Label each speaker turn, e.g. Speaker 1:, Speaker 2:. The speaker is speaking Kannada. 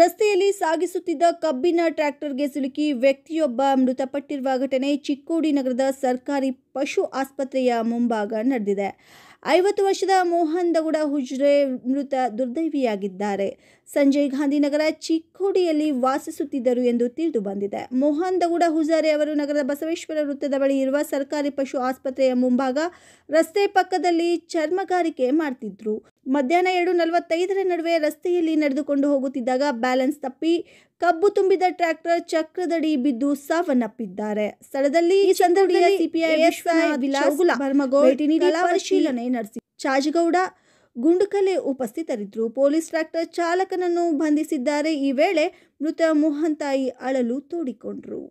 Speaker 1: ರಸ್ತೆಯಲ್ಲಿ ಸಾಗಿಸುತ್ತಿದ್ದ ಕಬ್ಬಿನ ಟ್ರ್ಯಾಕ್ಟರ್ಗೆ ಸಿಲುಕಿ ವ್ಯಕ್ತಿಯೊಬ್ಬ ಮೃತಪಟ್ಟಿರುವ ಘಟನೆ ಚಿಕ್ಕೋಡಿ ನಗರದ ಸರ್ಕಾರಿ ಪಶು ಆಸ್ಪತ್ರೆಯ ಮುಂಭಾಗ ನಡೆದಿದೆ ಐವತ್ತು ವರ್ಷದ ಮೋಹನ್ ದಗುಡ ಹುಜ್ರೆ ಮೃತ ದುರ್ದೈವಿಯಾಗಿದ್ದಾರೆ ಸಂಜಯ್ ಗಾಂಧಿನಗರ ಚಿಕ್ಕೋಡಿಯಲ್ಲಿ ವಾಸಿಸುತ್ತಿದ್ದರು ಎಂದು ತಿಳಿದು ಬಂದಿದೆ ಮೋಹನ್ ದಗುಡ ಹುಜಾರೆ ಅವರು ನಗರದ ಬಸವೇಶ್ವರ ವೃತ್ತದ ಬಳಿ ಇರುವ ಸರ್ಕಾರಿ ಪಶು ಆಸ್ಪತ್ರೆಯ ಮುಂಭಾಗ ರಸ್ತೆ ಪಕ್ಕದಲ್ಲಿ ಚರ್ಮಗಾರಿಕೆ ಮಾಡ್ತಿದ್ರು ಮಧ್ಯಾಹ್ನ ಎರಡು ನಲವತ್ತೈದರ ನಡುವೆ ರಸ್ತೆಯಲ್ಲಿ ನಡೆದುಕೊಂಡು ಹೋಗುತ್ತಿದ್ದಾಗ ಬ್ಯಾಲೆನ್ಸ್ ತಪ್ಪಿ ಕಬ್ಬು ತುಂಬಿದ ಟ್ರ್ಯಾಕ್ಟರ್ ಚಕ್ರದಡಿ ಬಿದ್ದು ಸಾವನ್ನಪ್ಪಿದ್ದಾರೆ ಸ್ಥಳದಲ್ಲಿ ಈ ಪರಿಶೀಲನೆ ನಡೆಸಿ ಚಾಜಗೌಡ ಗುಂಡುಕಲೆ ಉಪಸ್ಥಿತರಿದ್ದರು ಪೊಲೀಸ್ ಟ್ರ್ಯಾಕ್ಟರ್ ಚಾಲಕನನ್ನು ಬಂಧಿಸಿದ್ದಾರೆ ಈ ವೇಳೆ ಮೃತ ಮೋಹನ್ ತಾಯಿ ಅಳಲು ತೋಡಿಕೊಂಡರು